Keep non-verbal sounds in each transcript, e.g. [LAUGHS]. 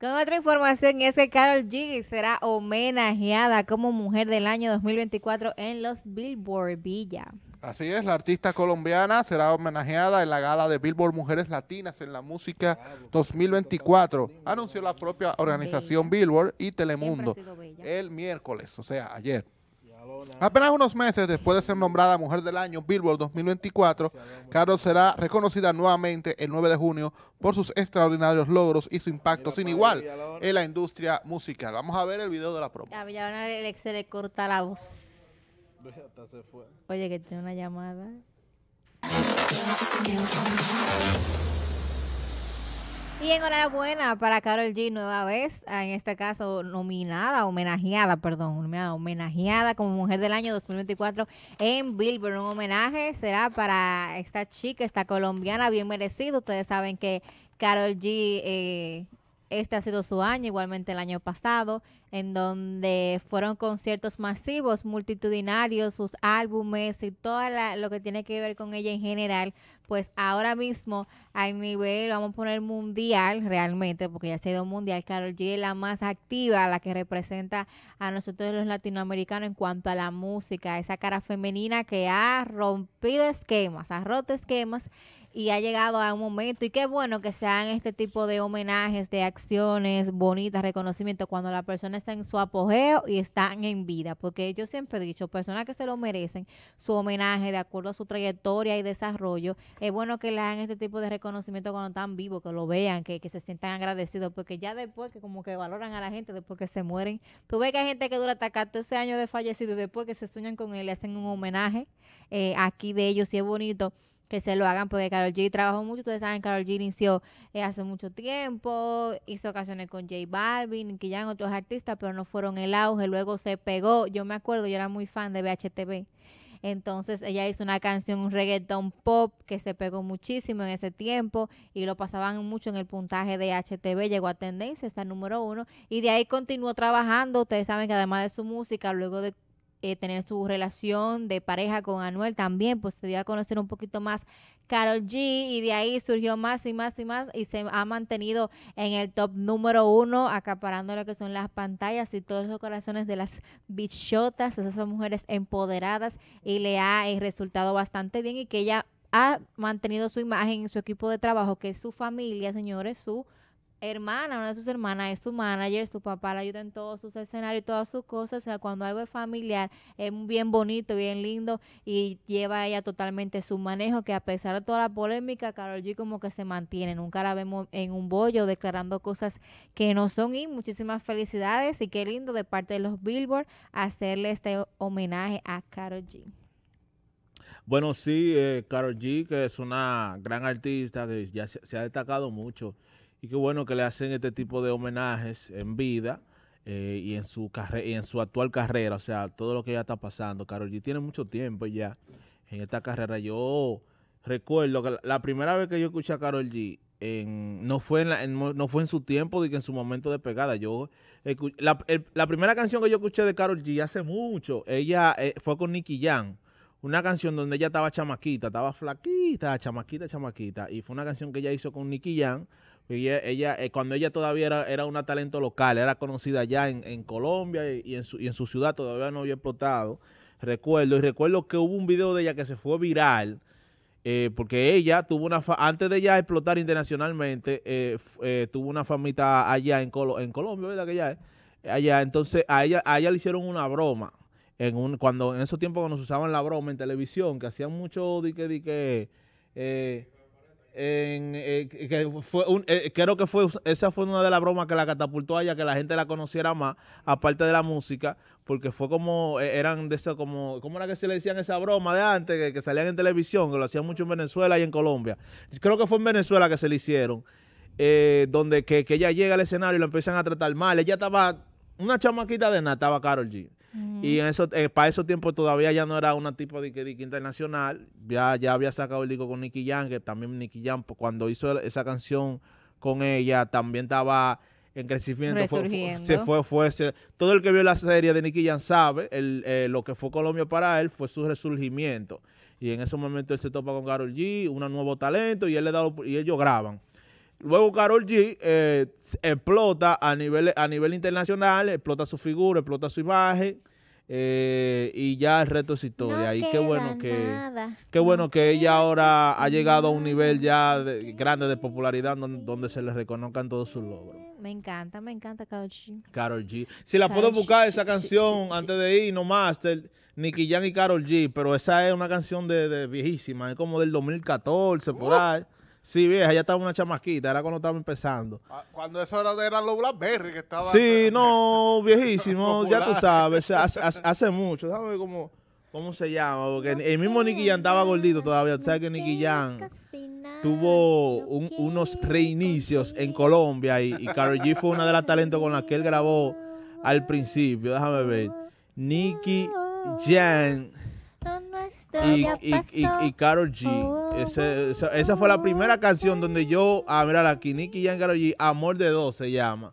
Con otra información es que Carol G será homenajeada como Mujer del Año 2024 en los Billboard Villa. Así es, la artista colombiana será homenajeada en la gala de Billboard Mujeres Latinas en la Música 2024, anunció la propia organización Billboard y Telemundo el miércoles, o sea, ayer. Apenas unos meses después de ser nombrada Mujer del Año Billboard 2024, Carlos será reconocida nuevamente el 9 de junio por sus extraordinarios logros y su impacto sin pues, igual en la industria musical. Vamos a ver el video de la promo. A se le corta la voz. Oye, que tiene una llamada. Y enhorabuena para Carol G nueva vez, en este caso nominada, homenajeada, perdón, nominada, homenajeada como Mujer del Año 2024 en Billboard. Un homenaje será para esta chica, esta colombiana, bien merecido. Ustedes saben que Carol G... Eh, este ha sido su año, igualmente el año pasado, en donde fueron conciertos masivos, multitudinarios, sus álbumes y todo lo que tiene que ver con ella en general, pues ahora mismo al nivel, vamos a poner mundial realmente, porque ya ha sido mundial, Carol G es la más activa, la que representa a nosotros los latinoamericanos en cuanto a la música, esa cara femenina que ha rompido esquemas, ha roto esquemas y ha llegado a un momento y qué bueno que se hagan este tipo de homenajes, de acciones bonitas, reconocimiento cuando la persona está en su apogeo y están en vida, porque yo siempre he dicho, personas que se lo merecen, su homenaje de acuerdo a su trayectoria y desarrollo, es bueno que le hagan este tipo de reconocimiento cuando están vivos, que lo vean, que, que se sientan agradecidos, porque ya después que como que valoran a la gente, después que se mueren, tú ves que hay gente que dura hasta 14 años de fallecido y después que se sueñan con él, le hacen un homenaje eh, aquí de ellos y es bonito que se lo hagan, porque Carol G trabajó mucho, ustedes saben, Carol G inició eh, hace mucho tiempo, hizo ocasiones con J Balvin, ya en otros artistas, pero no fueron el auge, luego se pegó, yo me acuerdo, yo era muy fan de BHTV, entonces ella hizo una canción, un reggaeton pop que se pegó muchísimo en ese tiempo y lo pasaban mucho en el puntaje de HTV, llegó a tendencia, está número uno, y de ahí continuó trabajando, ustedes saben que además de su música, luego de eh, tener su relación de pareja con Anuel también, pues se dio a conocer un poquito más Carol G y de ahí surgió más y más y más y se ha mantenido en el top número uno, acaparando lo que son las pantallas y todos los corazones de las bichotas, esas mujeres empoderadas y le ha eh, resultado bastante bien y que ella ha mantenido su imagen en su equipo de trabajo, que es su familia, señores, su hermana, una de sus hermanas es su manager, su papá la ayuda en todos sus escenarios, todas sus cosas. O sea, cuando algo es familiar, es bien bonito, bien lindo y lleva ella totalmente su manejo, que a pesar de toda la polémica, Carol G como que se mantiene. Nunca la vemos en un bollo declarando cosas que no son y muchísimas felicidades y qué lindo de parte de los Billboard hacerle este homenaje a Carol G. Bueno, sí, eh, Carol G, que es una gran artista que ya se ha destacado mucho y qué bueno que le hacen este tipo de homenajes en vida eh, y en su y en su actual carrera, o sea, todo lo que ya está pasando. Carol G tiene mucho tiempo ya en esta carrera. Yo recuerdo que la, primera vez que yo escuché a Carol G no, fue en no fue en su tiempo que en su momento de pegada. Yo la, primera canción que yo escuché de Carol G hace mucho, ella eh, fue con Nicky Jam. Una canción donde ella estaba chamaquita, estaba flaquita, chamaquita, chamaquita. Y fue una canción que ella hizo con Nicky Jan. E, ella, eh, cuando ella todavía era, una talento local, era conocida allá en, en Colombia y, en su, y en su ciudad, todavía no había explotado. Recuerdo, y recuerdo que hubo un video de ella que se fue viral, eh, porque ella tuvo una, antes de ella explotar internacionalmente, eh, tuvo una famita allá en, en Colombia, ¿verdad que ya Allá, entonces a ella, a ella le hicieron una broma, en un, cuando en esos tiempos cuando se usaban la broma en televisión, que hacían mucho di que, en, eh, que fue eh, creo que fue esa fue una de las bromas que la catapultó a ella que la gente la conociera más aparte de la música porque fue como eh, eran de eso como cómo era que se le decían esa broma de antes que, salían en televisión que lo hacían mucho en Venezuela y en Colombia creo que fue en Venezuela que se le hicieron donde que, ella llega al escenario y lo empiezan a tratar mal ella estaba una chamaquita de nada estaba Carol G y en eso, eh, para esos tiempos todavía ya no era una tipo de, de, internacional. Ya, ya había sacado el disco con Nicky Jam, que también Nicky Jam, pues, cuando hizo esa canción con ella, también estaba en crecimiento. se fue, fue todo el que vio la serie de Nicky Jam sabe el, eh, lo que fue Colombia para él fue su resurgimiento. Y en ese momento él se topa con Carol G, un nuevo talento, y él le da, y ellos graban. Luego Carol G eh, explota a nivel, a nivel internacional, explota su figura, explota su imagen eh, y ya el reto es historia. y qué bueno que qué bueno que ella ahora ha llegado a un nivel ya grande de popularidad donde, se le reconozcan todos sus logros. Me encanta, me encanta Carol G. G. Si la puedo buscar esa canción antes de ir, nomás, Nicky Jan y Carol G, pero esa es una canción de, viejísima, es como del 2014 por uh. ahí. Sí, vieja, ya estaba una chamaquita, era cuando estaba empezando. Ah, cuando eso era, eran los Blackberry que estaba. Sí, no, [LAUGHS] viejísimo, ya tú sabes, hace, hace mucho, ¿sabes cómo, cómo se llama? Porque el mismo Nicky Jan estaba gordito todavía, tú sabes que Nicky Jan tuvo unos reinicios en Colombia y, y G fue una de las talentos con las que él grabó al principio, déjame ver. Nicky Jan y, y, y, Karol G. Oh, oh, esa, fue la oh. primera canción donde yo, ah, mira, la y y Karol G, Amor de Dos se llama.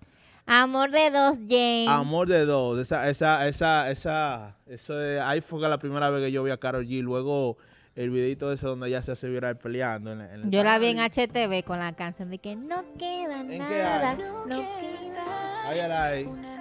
Amor de dos, James. Amor de dos. Esa, eso ahí fue la primera vez que yo vi a Karol G. Luego el videito de ese donde ya se hace peleando. yo la vi en HTV con la canción de que no queda nada, no queda nada.